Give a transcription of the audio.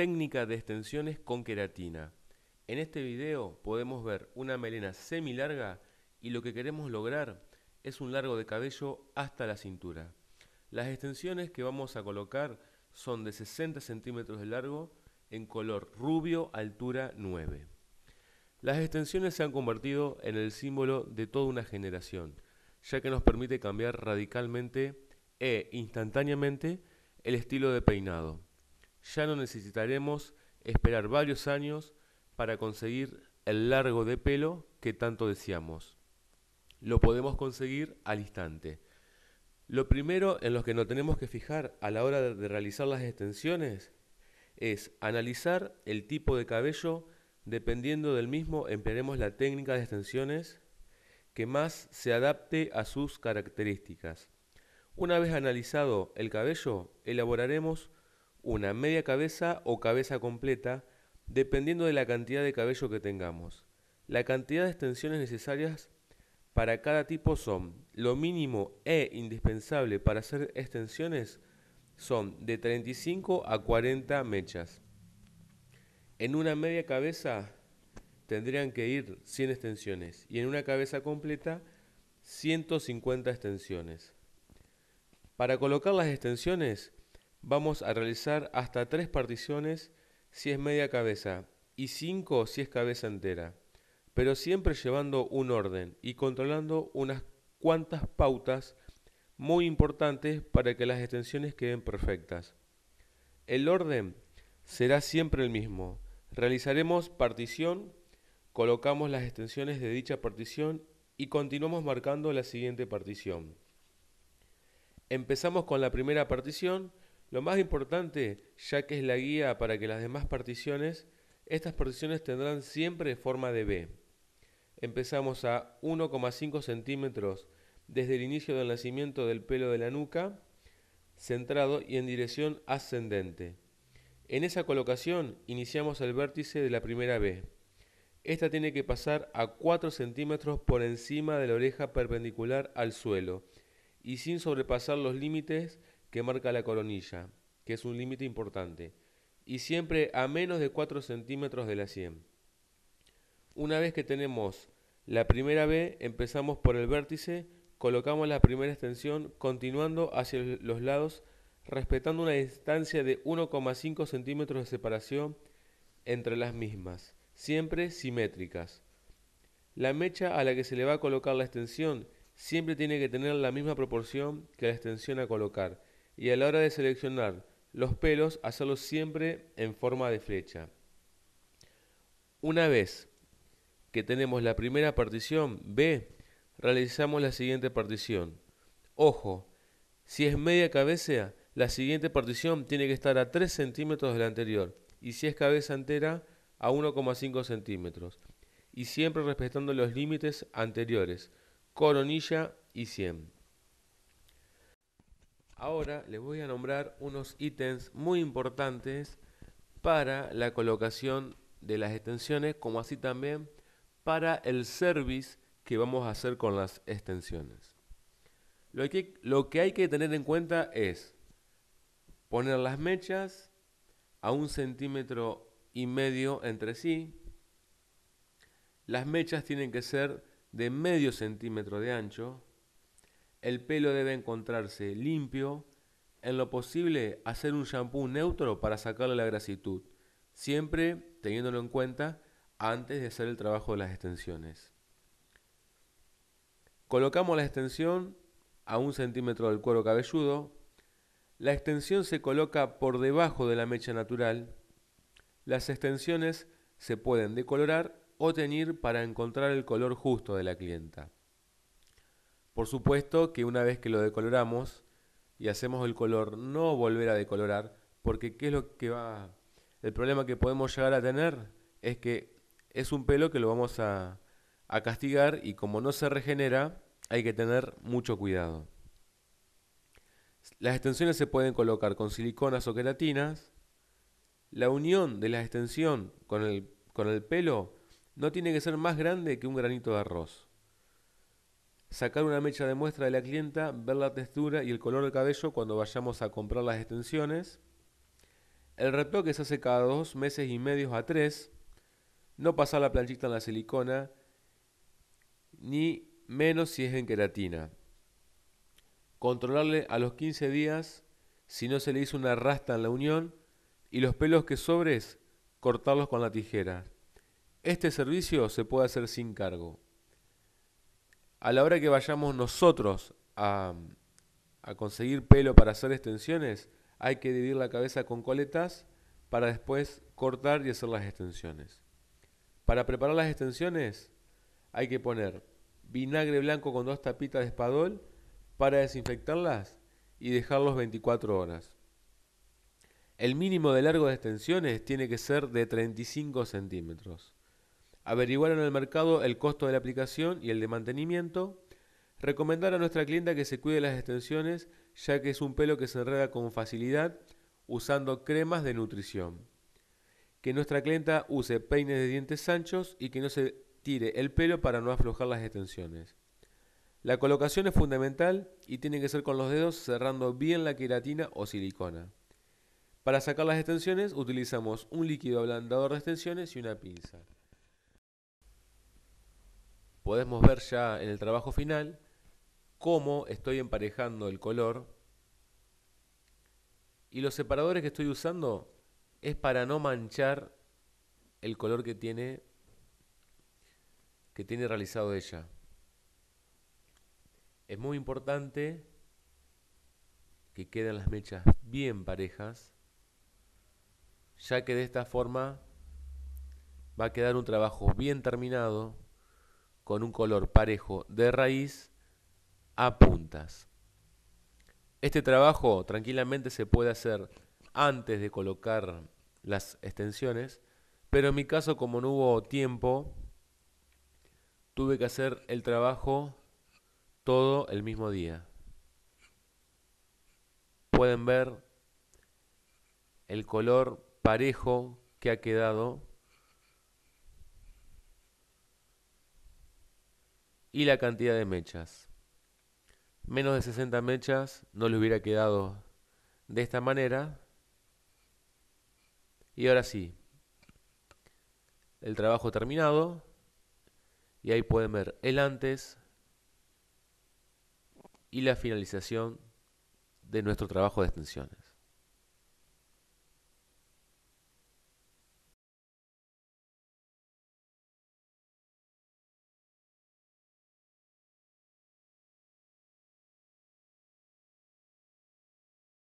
Técnica de extensiones con queratina. En este video podemos ver una melena semi larga y lo que queremos lograr es un largo de cabello hasta la cintura. Las extensiones que vamos a colocar son de 60 centímetros de largo en color rubio altura 9. Las extensiones se han convertido en el símbolo de toda una generación, ya que nos permite cambiar radicalmente e instantáneamente el estilo de peinado ya no necesitaremos esperar varios años para conseguir el largo de pelo que tanto deseamos. Lo podemos conseguir al instante. Lo primero en lo que nos tenemos que fijar a la hora de realizar las extensiones es analizar el tipo de cabello. Dependiendo del mismo, emplearemos la técnica de extensiones que más se adapte a sus características. Una vez analizado el cabello, elaboraremos una media cabeza o cabeza completa, dependiendo de la cantidad de cabello que tengamos. La cantidad de extensiones necesarias para cada tipo son lo mínimo e indispensable para hacer extensiones son de 35 a 40 mechas. En una media cabeza tendrían que ir 100 extensiones y en una cabeza completa 150 extensiones. Para colocar las extensiones Vamos a realizar hasta tres particiones si es media cabeza y cinco si es cabeza entera, pero siempre llevando un orden y controlando unas cuantas pautas muy importantes para que las extensiones queden perfectas. El orden será siempre el mismo. Realizaremos partición, colocamos las extensiones de dicha partición y continuamos marcando la siguiente partición. Empezamos con la primera partición lo más importante, ya que es la guía para que las demás particiones, estas particiones tendrán siempre forma de B. Empezamos a 1,5 centímetros desde el inicio del nacimiento del pelo de la nuca, centrado y en dirección ascendente. En esa colocación iniciamos el vértice de la primera B. Esta tiene que pasar a 4 centímetros por encima de la oreja perpendicular al suelo y sin sobrepasar los límites que marca la coronilla, que es un límite importante, y siempre a menos de 4 centímetros de la 100. Una vez que tenemos la primera B, empezamos por el vértice, colocamos la primera extensión continuando hacia los lados, respetando una distancia de 1,5 centímetros de separación entre las mismas, siempre simétricas. La mecha a la que se le va a colocar la extensión siempre tiene que tener la misma proporción que la extensión a colocar, y a la hora de seleccionar los pelos hacerlo siempre en forma de flecha. Una vez que tenemos la primera partición B, realizamos la siguiente partición. Ojo, si es media cabeza, la siguiente partición tiene que estar a 3 centímetros de la anterior y si es cabeza entera, a 1,5 centímetros y siempre respetando los límites anteriores, coronilla y 100. Ahora les voy a nombrar unos ítems muy importantes para la colocación de las extensiones, como así también para el service que vamos a hacer con las extensiones. Lo que, lo que hay que tener en cuenta es poner las mechas a un centímetro y medio entre sí. Las mechas tienen que ser de medio centímetro de ancho el pelo debe encontrarse limpio. En lo posible, hacer un shampoo neutro para sacarle la grasitud, siempre teniéndolo en cuenta antes de hacer el trabajo de las extensiones. Colocamos la extensión a un centímetro del cuero cabelludo. La extensión se coloca por debajo de la mecha natural. Las extensiones se pueden decolorar o teñir para encontrar el color justo de la clienta. Por supuesto que una vez que lo decoloramos y hacemos el color, no volver a decolorar, porque ¿qué es lo que va? El problema que podemos llegar a tener es que es un pelo que lo vamos a, a castigar y como no se regenera, hay que tener mucho cuidado. Las extensiones se pueden colocar con siliconas o queratinas. La unión de la extensión con el, con el pelo no tiene que ser más grande que un granito de arroz sacar una mecha de muestra de la clienta, ver la textura y el color del cabello cuando vayamos a comprar las extensiones. El retoque se hace cada dos meses y medio a tres. No pasar la planchita en la silicona, ni menos si es en queratina. Controlarle a los 15 días si no se le hizo una rasta en la unión y los pelos que sobres cortarlos con la tijera. Este servicio se puede hacer sin cargo a la hora que vayamos nosotros a, conseguir pelo para hacer extensiones, hay que dividir la cabeza con coletas para después cortar y hacer las extensiones. Para preparar las extensiones hay que poner vinagre blanco con dos tapitas de espadol para desinfectarlas y dejarlos 24 horas. El mínimo de largo de extensiones tiene que ser de 35 centímetros averiguar en el mercado el costo de la aplicación y el de mantenimiento, recomendar a nuestra clienta que se cuide las extensiones ya que es un pelo que se enreda con facilidad usando cremas de nutrición, que nuestra clienta use peines de dientes anchos y que no se tire el pelo para no aflojar las extensiones. La colocación es fundamental y tiene que ser con los dedos cerrando bien la queratina o silicona. Para sacar las extensiones utilizamos un líquido ablandador de extensiones y una pinza podemos ver ya en el trabajo final cómo estoy emparejando el color y los separadores que estoy usando es para no manchar el color que tiene que tiene realizado ella. Es muy importante que queden las mechas bien parejas, ya que de esta forma va a quedar un trabajo bien terminado con un color parejo de raíz a puntas. Este trabajo tranquilamente se puede hacer antes de colocar las extensiones, pero en mi caso como no hubo tiempo, tuve que hacer el trabajo todo el mismo día. Pueden ver el color parejo que ha quedado y la cantidad de mechas. Menos de 60 mechas no le hubiera quedado de esta manera. Y ahora sí, el trabajo terminado. Y ahí pueden ver el antes y la finalización de nuestro trabajo de extensiones.